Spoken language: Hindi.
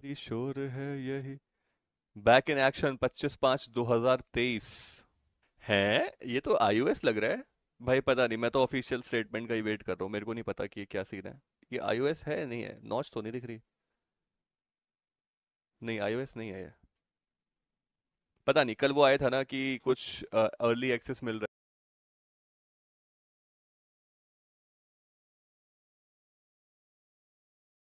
आखिरी शोर है यही बैक इन एक्शन 25 पाँच 2023 है ये तो आईओएस लग रहा है भाई पता नहीं मैं तो ऑफिशियल स्टेटमेंट का ही वेट कर रहा हूँ मेरे को नहीं पता कि ये क्या सीन है ये आईओएस है नहीं है नॉच तो नहीं दिख रही नहीं आईओएस नहीं है ये पता नहीं कल वो आया था ना कि कुछ अर्ली एक्सेस मिल रहा है